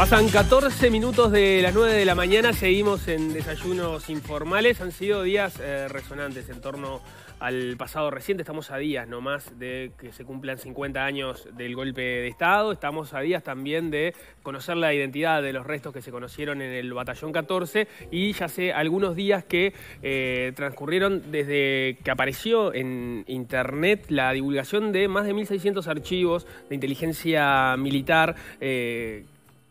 Pasan 14 minutos de las 9 de la mañana, seguimos en desayunos informales, han sido días eh, resonantes en torno al pasado reciente, estamos a días nomás de que se cumplan 50 años del golpe de Estado, estamos a días también de conocer la identidad de los restos que se conocieron en el batallón 14 y ya sé algunos días que eh, transcurrieron desde que apareció en internet la divulgación de más de 1.600 archivos de inteligencia militar. Eh,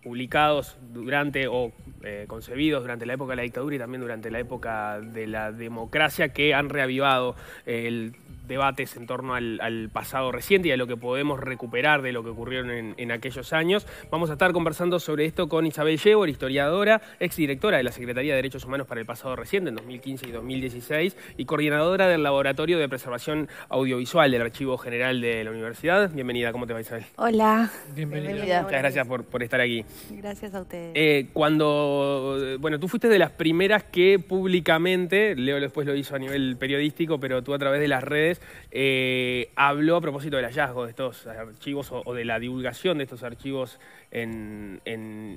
publicados durante o eh, concebidos durante la época de la dictadura y también durante la época de la democracia que han reavivado el debates en torno al, pasado reciente y a lo que podemos recuperar de lo que ocurrieron en, aquellos años. Vamos a estar conversando sobre esto con Isabel Yebor, historiadora, exdirectora de la Secretaría de Derechos Humanos para el pasado reciente en 2015 y 2016 y coordinadora del Laboratorio de Preservación Audiovisual del Archivo General de la Universidad. Bienvenida, ¿cómo te va Isabel? Hola. Bienvenida. Muchas gracias por, estar aquí. Gracias a ustedes. Eh, cuando, bueno, tú fuiste de las primeras que públicamente, Leo después lo hizo a nivel periodístico, pero tú a través de las redes eh, habló a propósito del hallazgo de estos archivos o, de la divulgación de estos archivos en,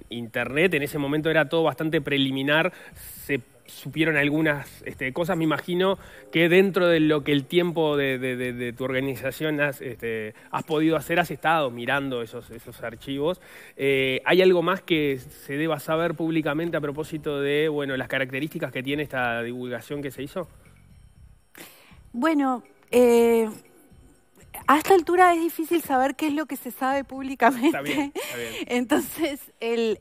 Internet. En ese momento era todo bastante preliminar, se supieron algunas este, cosas, me imagino que dentro de lo que el tiempo de, tu organización este, has, podido hacer, has estado mirando esos, esos archivos. Eh, ¿Hay algo más que se deba saber públicamente a propósito de bueno, las características que tiene esta divulgación que se hizo? Bueno, eh, a esta altura es difícil saber qué es lo que se sabe públicamente. Está bien, Entonces, el,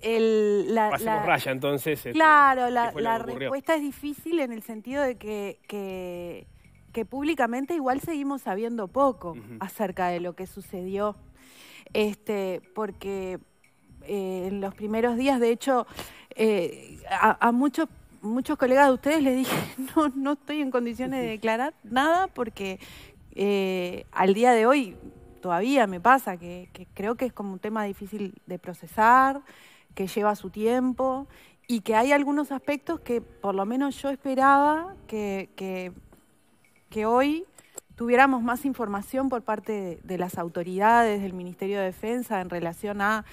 la, raya, entonces. Este, claro, la, respuesta es difícil en el sentido de que, públicamente igual seguimos sabiendo poco acerca de lo que sucedió. Este, porque eh, en los primeros días, de hecho, eh, a muchos muchos colegas de ustedes les dije, no, no estoy en condiciones de declarar nada porque eh, al día de hoy todavía me pasa que, creo que es como un tema difícil de procesar, que lleva su tiempo y que hay algunos aspectos que por lo menos yo esperaba que, que, hoy tuviéramos más información por parte de, las autoridades del Ministerio de Defensa en relación a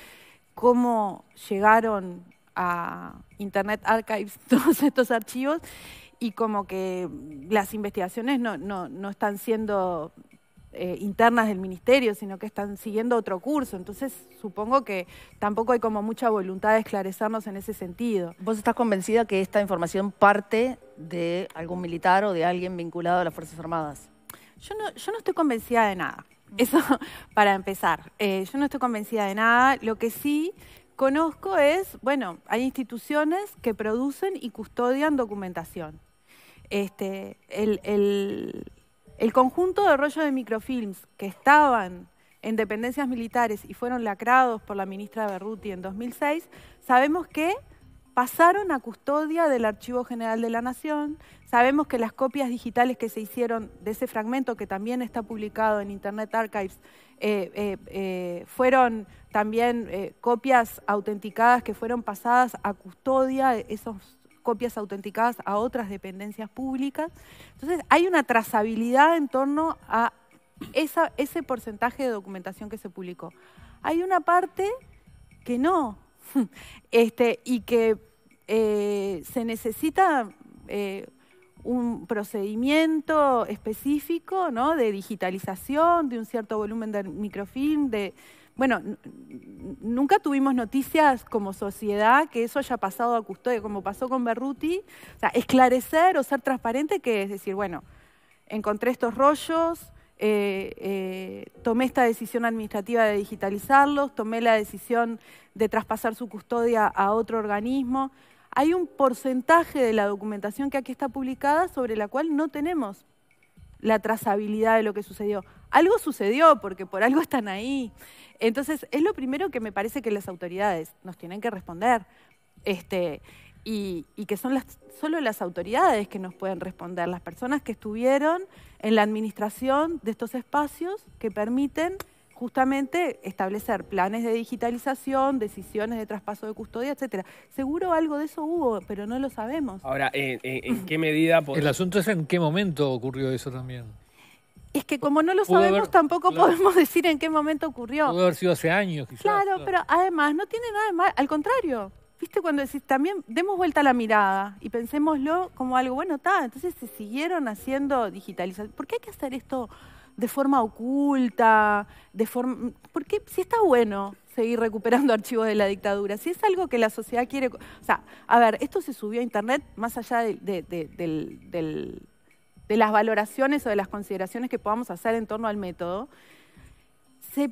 cómo llegaron a Internet Archives todos estos archivos y como que las investigaciones no, están siendo eh, internas del ministerio, sino que están siguiendo otro curso. Entonces supongo que tampoco hay como mucha voluntad de esclarecernos en ese sentido. ¿Vos estás convencida que esta información parte de algún militar o de alguien vinculado a las Fuerzas Armadas? Yo no, yo no estoy convencida de nada. Eso para empezar. Eh, yo no estoy convencida de nada. Lo que sí conozco es, bueno, hay instituciones que producen y custodian documentación. Este, el, conjunto de rollos de microfilms que estaban en dependencias militares y fueron lacrados por la ministra Berruti en 2006, sabemos que pasaron a custodia del Archivo General de la Nación, sabemos que las copias digitales que se hicieron de ese fragmento, que también está publicado en Internet Archives, eh, eh, eh, fueron también eh, copias autenticadas que fueron pasadas a custodia, esas copias autenticadas a otras dependencias públicas. Entonces, hay una trazabilidad en torno a ese porcentaje de documentación que se publicó. Hay una parte que no, este, y que eh, se necesita eh, un procedimiento específico ¿no? de digitalización, de un cierto volumen de microfilm, de, bueno, nunca tuvimos noticias como sociedad que eso haya pasado a custodia, como pasó con Berruti. O sea, esclarecer o ser transparente, que es decir, bueno, encontré estos rollos, eh, eh, tomé esta decisión administrativa de digitalizarlos, tomé la decisión de traspasar su custodia a otro organismo. Hay un porcentaje de la documentación que aquí está publicada sobre la cual no tenemos la trazabilidad de lo que sucedió. Algo sucedió porque por algo están ahí. Entonces, es lo primero que me parece que las autoridades nos tienen que responder. Este, y, que son las, solo las autoridades que nos pueden responder, las personas que estuvieron en la administración de estos espacios que permiten justamente establecer planes de digitalización, decisiones de traspaso de custodia, etcétera. Seguro algo de eso hubo, pero no lo sabemos. Ahora, ¿en, qué medida? El asunto es en qué momento ocurrió eso también. Es que como no lo sabemos, tampoco podemos decir en qué momento ocurrió. Pudo haber sido hace años, quizás. Claro, pero además no tiene nada de mal, al contrario. Viste, cuando decís, también demos vuelta a la mirada y pensémoslo como algo, bueno, está, entonces se siguieron haciendo digitalización. ¿Por qué hay que hacer esto de forma oculta? De forma, ¿Por qué? Si está bueno seguir recuperando archivos de la dictadura, si es algo que la sociedad quiere... O sea, a ver, esto se subió a Internet más allá del, del de las valoraciones o de las consideraciones que podamos hacer en torno al método, se,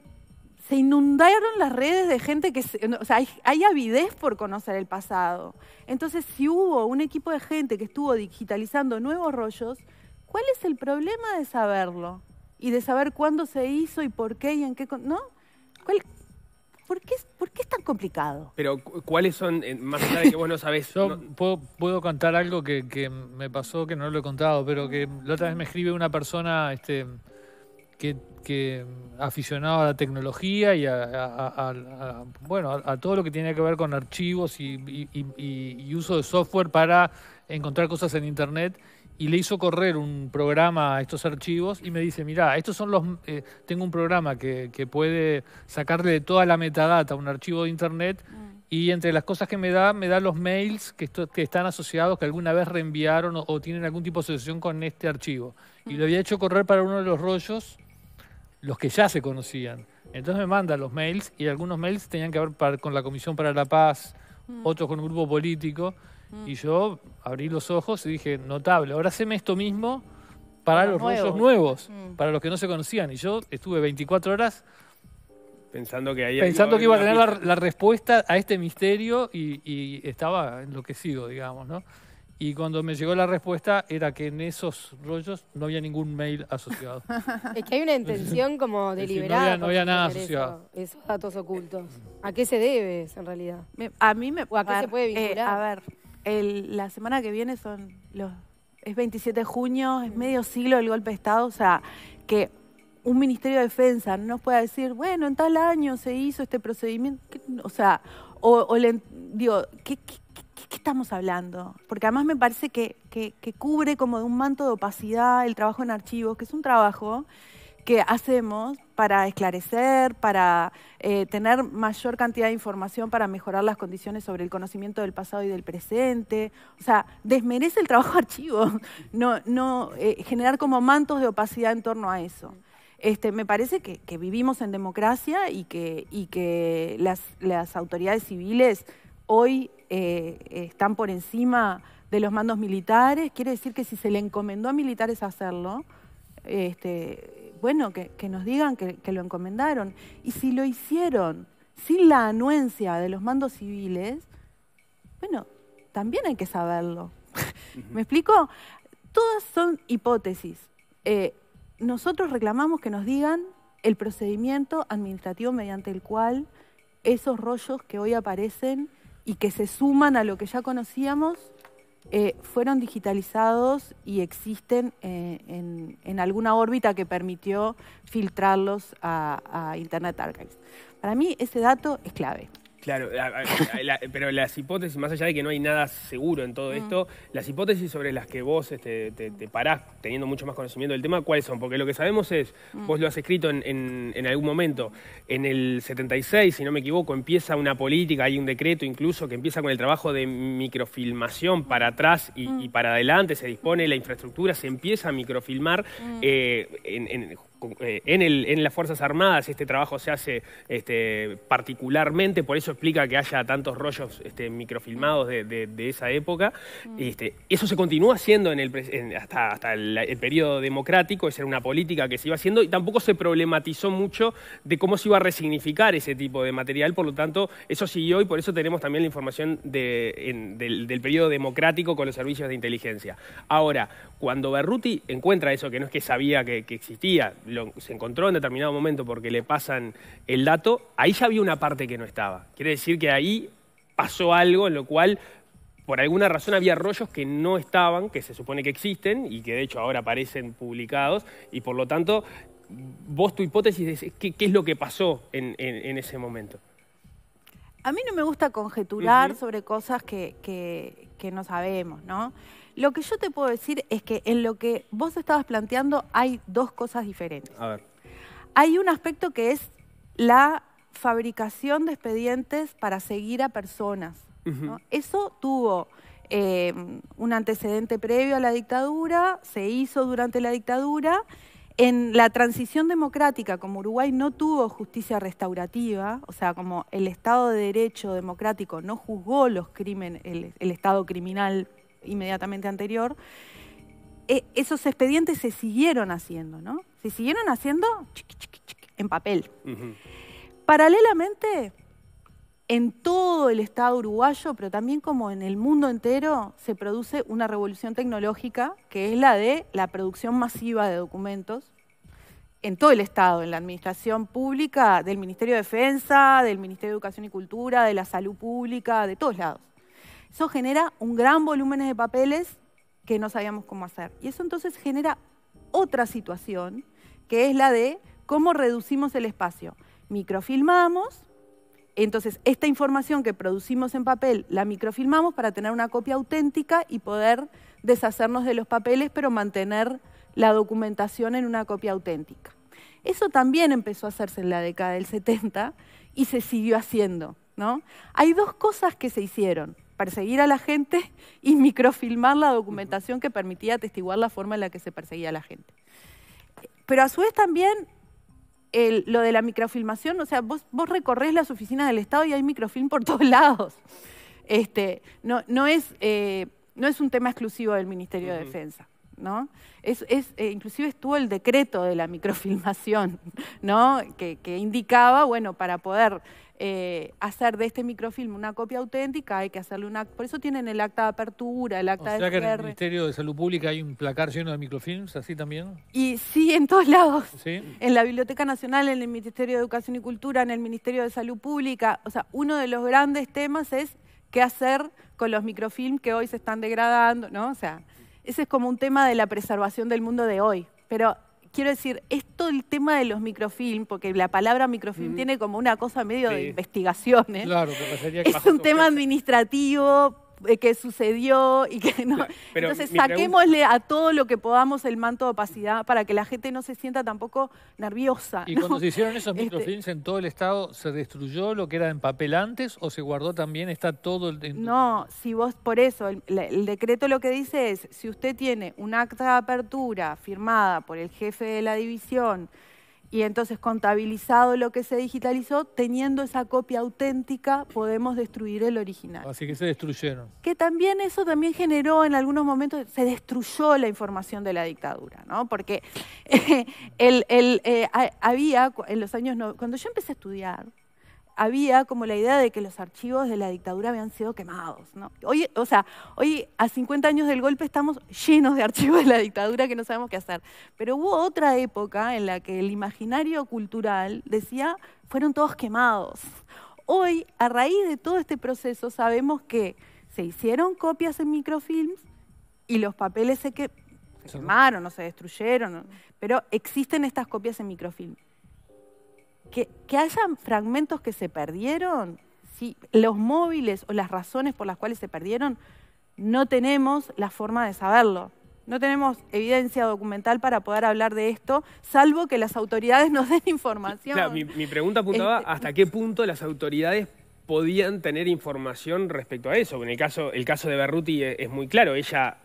inundaron las redes de gente que, o sea, hay, avidez por conocer el pasado. Entonces, si hubo un equipo de gente que estuvo digitalizando nuevos rollos, ¿cuál es el problema de saberlo? Y de saber cuándo se hizo y por qué y en qué, ¿no? ¿Cuál, ¿Por qué, es tan complicado? Pero, ¿cuáles son, eh, más allá de que vos no sabés? Yo Puedo, contar algo que, que, me pasó, que no lo he contado, pero que la otra vez me escribe una persona este, que, que a la tecnología y a, bueno, a, todo lo que tiene que ver con archivos y uso de software para encontrar cosas en Internet y le hizo correr un programa a estos archivos y me dice, mirá, estos son los, eh, tengo un programa que, que, puede sacarle de toda la metadata a un archivo de internet ah. y entre las cosas que me da, me da los mails que, están asociados, que alguna vez reenviaron o, tienen algún tipo de asociación con este archivo. Y lo ah. había hecho correr para uno de los rollos, los que ya se conocían. Entonces me manda los mails y algunos mails tenían que ver con la Comisión para la Paz, mm. otros con un grupo político. Y yo abrí los ojos y dije, notable, ahora haceme esto mismo para, los rollos nuevos, mm. para los que no se conocían. Y yo estuve 24 horas pensando que, pensando que iba a tener la, respuesta a este misterio y, estaba enloquecido, digamos, ¿no? Y cuando me llegó la respuesta era que en esos rollos no había ningún mail asociado. es que hay una intención como deliberada. no, había, nada asociado. esos datos ocultos. ¿A qué se debe en realidad? a mí me... a qué se puede eh, vincular? a ver, la semana que viene son los es 27 de junio, es medio siglo del golpe de Estado, o sea, que un Ministerio de Defensa no nos pueda decir, bueno, en tal año se hizo este procedimiento, o sea, o, le, digo, ¿qué, estamos hablando? Porque además me parece que, que, que, cubre como de un manto de opacidad el trabajo en archivos, que es un trabajo que hacemos para esclarecer, para eh, tener mayor cantidad de información para mejorar las condiciones sobre el conocimiento del pasado y del presente. O sea, desmerece el trabajo archivo, no, eh, generar como mantos de opacidad en torno a eso. Este, me parece que, vivimos en democracia y que, y que las, autoridades civiles hoy eh, están por encima de los mandos militares. Quiere decir que si se le encomendó a militares hacerlo, este, bueno, que, nos digan que, lo encomendaron. Y si lo hicieron sin la anuencia de los mandos civiles, bueno, también hay que saberlo. ¿Me explico? Todas son hipótesis. Eh, nosotros reclamamos que nos digan el procedimiento administrativo mediante el cual esos rollos que hoy aparecen y que se suman a lo que ya conocíamos, eh, fueron digitalizados y existen eh, en, alguna órbita que permitió filtrarlos a, a Internet Archives. Para mí ese dato es clave. Claro, pero las hipótesis, más allá de que no hay nada seguro en todo mm. esto, las hipótesis sobre las que vos este, te, parás teniendo mucho más conocimiento del tema, ¿cuáles son? Porque lo que sabemos es, mm. vos lo has escrito en, algún momento, en el 76, si no me equivoco, empieza una política, hay un decreto incluso que empieza con el trabajo de microfilmación para atrás y, mm. para adelante, se dispone la infraestructura, se empieza a microfilmar eh, en, eh, en, las Fuerzas Armadas este trabajo se hace este, particularmente, por eso explica que haya tantos rollos este, microfilmados de, esa época. Mm. Este, eso se continúa haciendo en el, hasta, el, periodo democrático, esa era una política que se iba haciendo y tampoco se problematizó mucho de cómo se iba a resignificar ese tipo de material, por lo tanto, eso siguió y por eso tenemos también la información del, periodo democrático con los servicios de inteligencia. Ahora, cuando Berruti encuentra eso, que no es que sabía que existía, se encontró en determinado momento porque le pasan el dato, ahí ya había una parte que no estaba. Quiere decir que ahí pasó algo en lo cual por alguna razón había rollos que no estaban, que se supone que existen y que de hecho ahora aparecen publicados y por lo tanto vos tu hipótesis es qué, es lo que pasó en, ese momento. A mí no me gusta conjeturar sobre cosas que que no sabemos, ¿no? Lo que yo te puedo decir es que en lo que vos estabas planteando hay dos cosas diferentes. A ver. Hay un aspecto que es la fabricación de expedientes para seguir a personas. Eso tuvo eh, un antecedente previo a la dictadura, se hizo durante la dictadura en la transición democrática, como Uruguay no tuvo justicia restaurativa, o sea, como el Estado de Derecho democrático no juzgó los crímenes, el, Estado criminal inmediatamente anterior, eh, esos expedientes se siguieron haciendo, ¿no? Se siguieron haciendo en papel. Paralelamente, en todo el Estado uruguayo, pero también como en el mundo entero, se produce una revolución tecnológica que es la de la producción masiva de documentos en todo el Estado, en la administración pública, del Ministerio de Defensa, del Ministerio de Educación y Cultura, de la Salud Pública, de todos lados. Eso genera un gran volumen de papeles que no sabíamos cómo hacer. Y eso entonces genera otra situación, que es la de cómo reducimos el espacio. Microfilmamos entonces, esta información que producimos en papel la microfilmamos para tener una copia auténtica y poder deshacernos de los papeles, pero mantener la documentación en una copia auténtica. Eso también empezó a hacerse en la década del 70 y se siguió haciendo. ¿no? Hay dos cosas que se hicieron, perseguir a la gente y microfilmar la documentación que permitía atestiguar la forma en la que se perseguía a la gente. Pero a su vez también lo de la microfilmación, o sea, vos, vos recorres las oficinas del Estado y hay microfilm por todos lados. Este, no, no, es, eh, no es un tema exclusivo del Ministerio de Defensa. ¿No? Eh, inclusive estuvo el decreto de la microfilmación, ¿no? que indicaba, bueno, para poder eh, hacer de este microfilm una copia auténtica, hay que hacerle un acta. Por eso tienen el acta de apertura, el acta de o Sea que en el Ministerio de Salud Pública hay un placar lleno de microfilms, así también? Y sí, en todos lados. En la Biblioteca Nacional, en el Ministerio de Educación y Cultura, en el Ministerio de Salud Pública. O sea, uno de los grandes temas es qué hacer con los microfilms que hoy se están degradando, ¿no? O sea, ese es como un tema de la preservación del mundo de hoy. Pero quiero decir, esto todo el tema de los microfilm, porque la palabra microfilm tiene como una cosa medio de investigaciones. ¿eh? Claro, que sería que Es un tema administrativo, eh, qué sucedió y que no. Entonces, saquémosle a todo lo que podamos el manto de opacidad para que la gente no se sienta tampoco nerviosa. ¿Y cuando se hicieron esos este, microfilms en todo el estado, se destruyó lo que era en papel antes o se guardó también? ¿Está todo el.? No, si vos, por eso, el decreto lo que dice es: si usted tiene un acta de apertura firmada por el jefe de la división, y entonces contabilizado lo que se digitalizó, teniendo esa copia auténtica podemos destruir el original. Así que se destruyeron. Que también eso también generó en algunos momentos, se destruyó la información de la dictadura, ¿no? Porque eh, el, el, eh, había en los años, cuando yo empecé a estudiar, había como la idea de que los archivos de la dictadura habían sido quemados. Hoy, o sea, hoy a 50 años del golpe estamos llenos de archivos de la dictadura que no sabemos qué hacer. Pero hubo otra época en la que el imaginario cultural decía, fueron todos quemados. Hoy, a raíz de todo este proceso, sabemos que se hicieron copias en microfilms y los papeles se, que, se quemaron o se destruyeron, pero existen estas copias en microfilms que, que hayan fragmentos que se perdieron, si los móviles o las razones por las cuales se perdieron, no tenemos la forma de saberlo. No tenemos evidencia documental para poder hablar de esto, salvo que las autoridades nos den información. mi, pregunta apuntaba este, hasta qué punto las autoridades podían tener información respecto a eso. En el caso, el caso de Berruti eh, es muy claro. Ella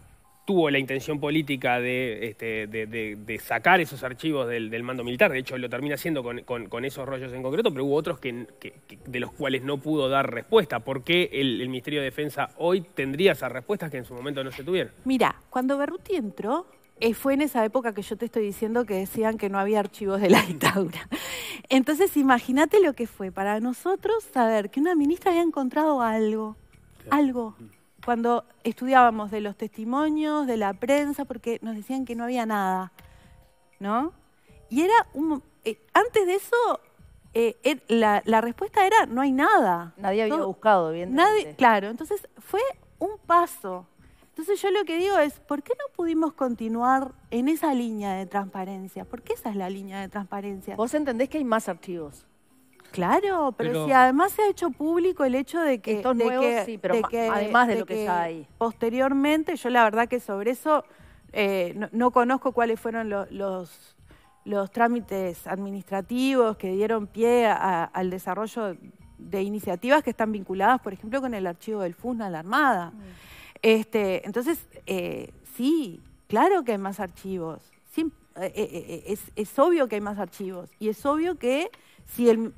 tuvo la intención política de, este, de, sacar esos archivos del, mando militar, de hecho lo termina haciendo con, esos rollos en concreto, pero hubo otros que, de los cuales no pudo dar respuesta. ¿Por qué el, Ministerio de Defensa hoy tendría esas respuestas que en su momento no se tuvieron? Mira, cuando Berruti entró, eh, fue en esa época que yo te estoy diciendo que decían que no había archivos de la dictadura. Entonces imagínate lo que fue para nosotros saber que una ministra había encontrado algo, algo. Mm cuando estudiábamos de los testimonios, de la prensa, porque nos decían que no había nada, ¿no? Y era un... Eh, antes de eso, eh, la, respuesta era no hay nada. Nadie había buscado, bien. Nadie, claro, entonces fue un paso. Entonces yo lo que digo es, ¿por qué no pudimos continuar en esa línea de transparencia? Porque esa es la línea de transparencia. Vos entendés que hay más archivos. Claro, pero, si además se ha hecho público el hecho de que... Estos nuevos, sí, pero además de, lo que, ya hay. Posteriormente, yo la verdad que sobre eso eh, no, conozco cuáles fueron los, los trámites administrativos que dieron pie al desarrollo de iniciativas que están vinculadas, por ejemplo, con el archivo del FUSNA, la Armada. Mm. Este, entonces, eh, sí, claro que hay más archivos. Eh, es, es obvio que hay más archivos y es obvio que si el,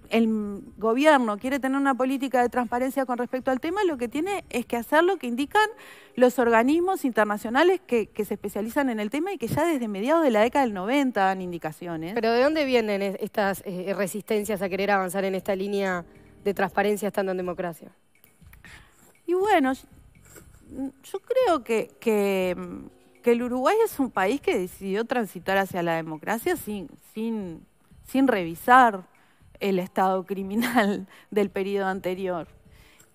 gobierno quiere tener una política de transparencia con respecto al tema, lo que tiene es que hacer lo que indican los organismos internacionales que, se especializan en el tema y que ya desde mediados de la década del 90 dan indicaciones. Pero ¿de dónde vienen estas eh, eh, resistencias a querer avanzar en esta línea de transparencia estando en democracia? Y bueno, yo creo que, el Uruguay es un país que decidió transitar hacia la democracia sin revisar el estado criminal del periodo anterior.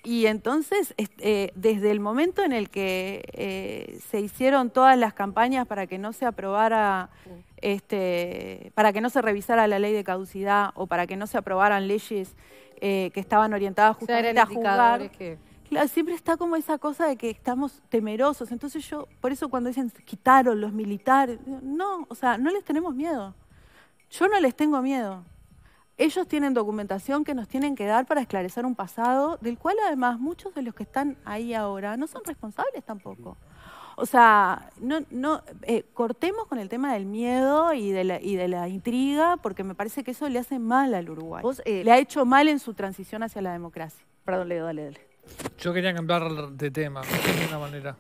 Y entonces, eh, desde el momento en el que eh, se hicieron todas las campañas para que no se aprobara, este, para que no se revisara la ley de caducidad o para que no se aprobaran leyes eh, que estaban orientadas justamente a juzgar. siempre está como esa cosa de que estamos temerosos. Entonces yo, por eso cuando dicen quitaron los militares, no, o sea, no les tenemos miedo. Yo no les tengo miedo. Ellos tienen documentación que nos tienen que dar para esclarecer un pasado del cual además muchos de los que están ahí ahora no son responsables tampoco. O sea, no, no, eh, cortemos con el tema del miedo y de, la, y de la intriga, porque me parece que eso le hace mal al Uruguay. Eh, le ha hecho mal en su transición hacia la democracia. Perdón, Leo, dale, dale. Yo quería cambiar de tema, de alguna manera.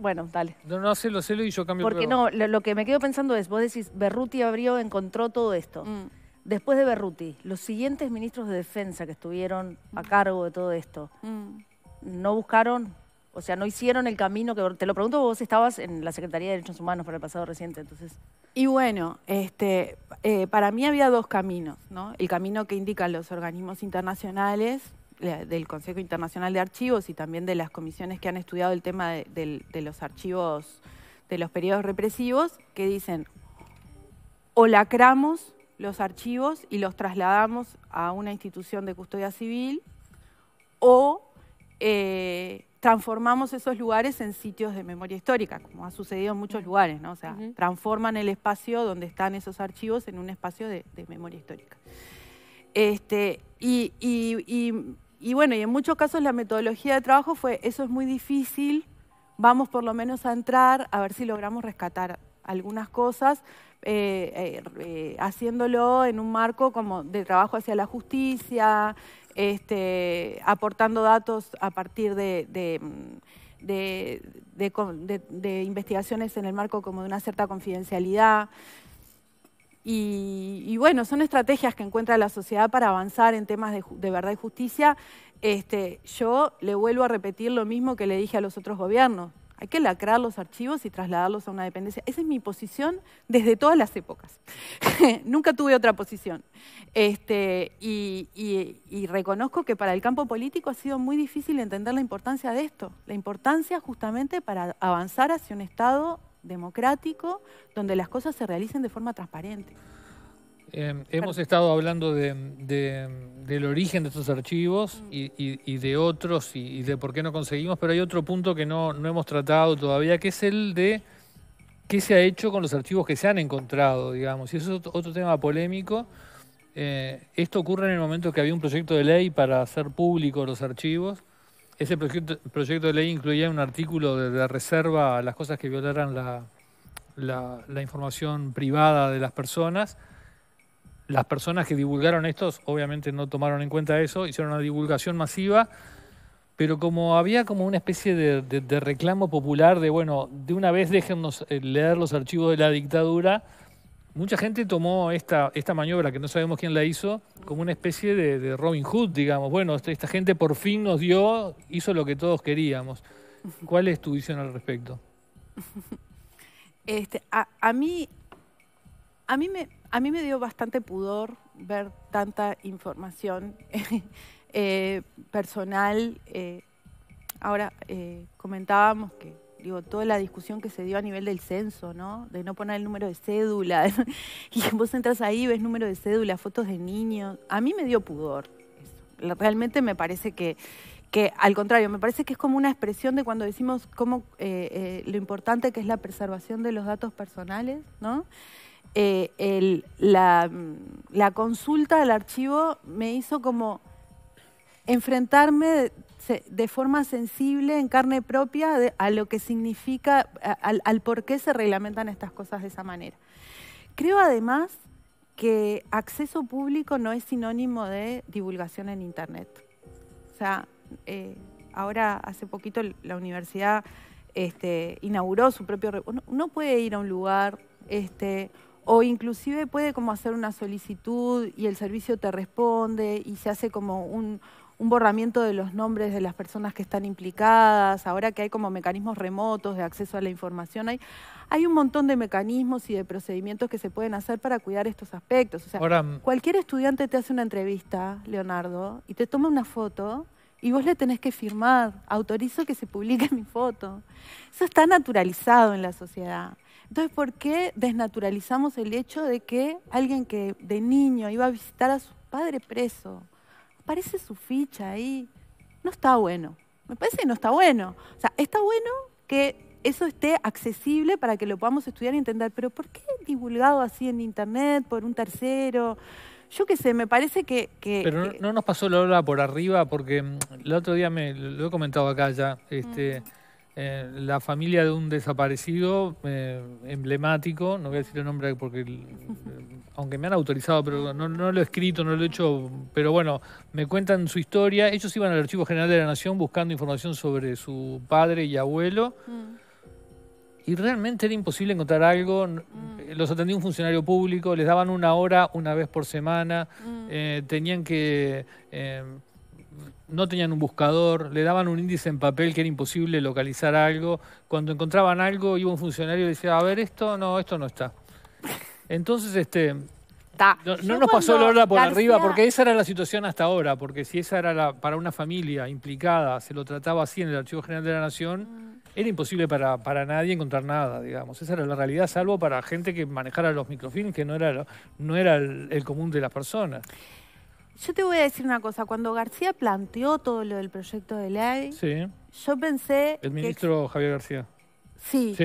bueno, dale. No, no, hacelo, hacelo y yo cambio. Porque no, lo, que me quedo pensando es, vos decís, Berruti abrió, encontró todo esto. Mm después de Berruti, los siguientes ministros de defensa que estuvieron a mm. cargo de todo esto, mm. ¿no buscaron? O sea, no hicieron el camino que... Te lo pregunto, vos estabas en la Secretaría de Derechos Humanos para el pasado reciente, entonces... Y bueno, este, eh, para mí había dos caminos, ¿no? El camino que indican los organismos internacionales, del Consejo Internacional de Archivos y también de las comisiones que han estudiado el tema de los archivos, de los periodos represivos, que dicen, o lacramos los archivos y los trasladamos a una institución de custodia civil o eh, transformamos esos lugares en sitios de memoria histórica, como ha sucedido en muchos lugares, ¿no? O sea, transforman el espacio donde están esos archivos en un espacio de, memoria histórica. Este, y, y, bueno, y en muchos casos la metodología de trabajo fue, eso es muy difícil, vamos por lo menos a entrar a ver si logramos rescatar algunas cosas, eh, eh, eh, haciéndolo en un marco como de trabajo hacia la justicia, este, aportando datos a partir de, investigaciones en el marco como de una cierta confidencialidad. Y, y, bueno, son estrategias que encuentra la sociedad para avanzar en temas de, verdad y justicia. Este, yo le vuelvo a repetir lo mismo que le dije a los otros gobiernos. Hay que lacrar los archivos y trasladarlos a una dependencia. Esa es mi posición desde todas las épocas. Nunca tuve otra posición. Este, y reconozco que para el campo político ha sido muy difícil entender la importancia de esto, la importancia justamente para avanzar hacia un Estado democrático donde las cosas se realicen de forma transparente. Eh, hemos estado hablando del origen de estos archivos mm. y, de otros y, de por qué no conseguimos, pero hay otro punto que no, no, hemos tratado todavía, que es el de qué se ha hecho con los archivos que se han encontrado, digamos. Y eso es otro tema polémico. Eh, esto ocurre en el momento que había un proyecto de ley para hacer público los archivos. Ese proyecto, de ley incluía un artículo de, de reserva a las cosas que violaran la, la información privada de las personas las personas que divulgaron estos obviamente no tomaron en cuenta eso, hicieron una divulgación masiva, pero como había como una especie de, reclamo popular de, bueno, de una vez déjennos eh, leer los archivos de la dictadura, mucha gente tomó esta, esta maniobra, que no sabemos quién la hizo, como una especie de, Robin Hood, digamos. Bueno, esta, gente por fin nos dio, hizo lo que todos queríamos. ¿Cuál es tu visión al respecto? Este, a, a mí, a mí me, a mí me dio bastante pudor ver tanta información eh, personal. Eh, ahora eh, comentábamos que digo toda la discusión que se dio a nivel del censo, ¿no? De no poner el número de cédula y vos entras ahí ves número de cédula, fotos de niños. A mí me dio pudor. Realmente me parece que que al contrario, me parece que es como una expresión de cuando decimos cómo, lo importante que es la preservación de los datos personales, ¿no? Eh, la, consulta del archivo me hizo como enfrentarme de, forma sensible, en carne propia, a lo que significa, al, por qué se reglamentan estas cosas de esa manera. Creo además que acceso público no es sinónimo de divulgación en Internet. O sea, eh, ahora hace poquito la universidad este, inauguró su propio... no puede ir a un lugar... Este, o inclusive puede como hacer una solicitud y el servicio te responde y se hace como un, borramiento de los nombres de las personas que están implicadas, ahora que hay como mecanismos remotos de acceso a la información, hay, hay un montón de mecanismos y de procedimientos que se pueden hacer para cuidar estos aspectos. cualquier estudiante te hace una entrevista, Leonardo, y te toma una foto y vos le tenés que firmar, autorizo que se publique mi foto. Eso está naturalizado en la sociedad. Entonces, ¿por qué desnaturalizamos el hecho de que alguien que de niño iba a visitar a su padre preso, aparece su ficha ahí? No está bueno. Me parece que no está bueno. O sea, está bueno que eso esté accesible para que lo podamos estudiar y entender, pero ¿por qué divulgado así en internet por un tercero? Yo qué sé, me parece que... pero no, nos pasó la ola por arriba, porque mm, el otro día me lo he comentado acá ya. Este, mm. Eh, la familia de un desaparecido eh, emblemático, no voy a decir el nombre porque, aunque me han autorizado, pero no, lo he escrito, no lo he hecho, pero bueno, me cuentan su historia. Ellos iban al Archivo General de la Nación buscando información sobre su padre y abuelo. Mm. Y realmente era imposible encontrar algo. Mm. Eh, los atendía un funcionario público, les daban una hora una vez por semana. Mm. tenían que no tenían un buscador, le daban un índice en papel que era imposible localizar algo. Cuando encontraban algo, iba un funcionario y decía, a ver, esto no, esto no está. Entonces, este, no, nos pasó la hora por arriba, porque esa era la situación hasta ahora, porque si esa era la, para una familia implicada, se lo trataba así en el Archivo General de la Nación, mm. era imposible para, para nadie encontrar nada, digamos. Esa era la realidad, salvo para gente que manejara los microfilms, que no era, no era el, el común de las personas. Yo te voy a decir una cosa. Cuando García planteó todo lo del proyecto de ley, yo pensé. El ministro Javier García. Sí.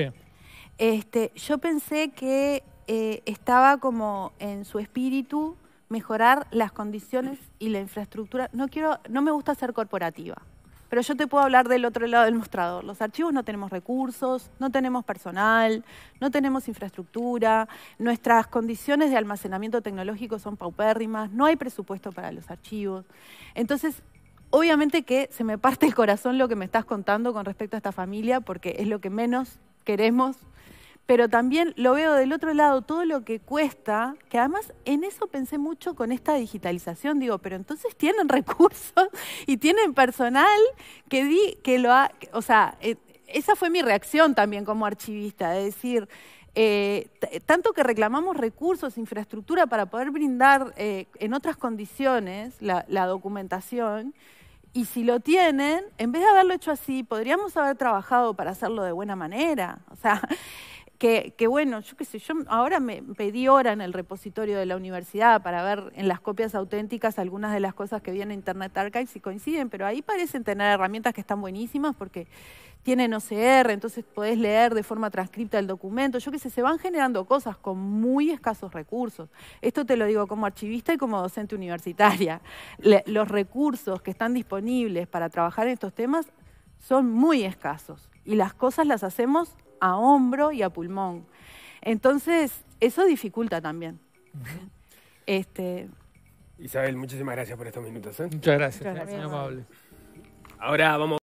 Este, yo pensé que eh, estaba como en su espíritu mejorar las condiciones y la infraestructura. No quiero, no me gusta ser corporativa. Pero yo te puedo hablar del otro lado del mostrador. Los archivos no tenemos recursos, no tenemos personal, no tenemos infraestructura, nuestras condiciones de almacenamiento tecnológico son paupérrimas, no hay presupuesto para los archivos. Entonces, obviamente que se me parte el corazón lo que me estás contando con respecto a esta familia, porque es lo que menos queremos pero también lo veo del otro lado, todo lo que cuesta, que además en eso pensé mucho con esta digitalización, digo, pero entonces tienen recursos y tienen personal que di, que lo ha, o sea, eh, esa fue mi reacción también como archivista, de decir, eh, tanto que reclamamos recursos, infraestructura para poder brindar eh, en otras condiciones la, la documentación, y si lo tienen, en vez de haberlo hecho así, podríamos haber trabajado para hacerlo de buena manera. O sea, que, bueno, yo qué sé, yo ahora me pedí hora en el repositorio de la universidad para ver en las copias auténticas algunas de las cosas que vienen en Internet Archive si coinciden, pero ahí parecen tener herramientas que están buenísimas porque tienen OCR, entonces podés leer de forma transcripta el documento, yo qué sé, se van generando cosas con muy escasos recursos. Esto te lo digo como archivista y como docente universitaria. los recursos que están disponibles para trabajar en estos temas son muy escasos y las cosas las hacemos a hombro y a pulmón. Entonces, eso dificulta también. este... Isabel, muchísimas gracias por estos minutos. ¿eh? Muchas gracias, eh, gracias. amable. Ahora vamos.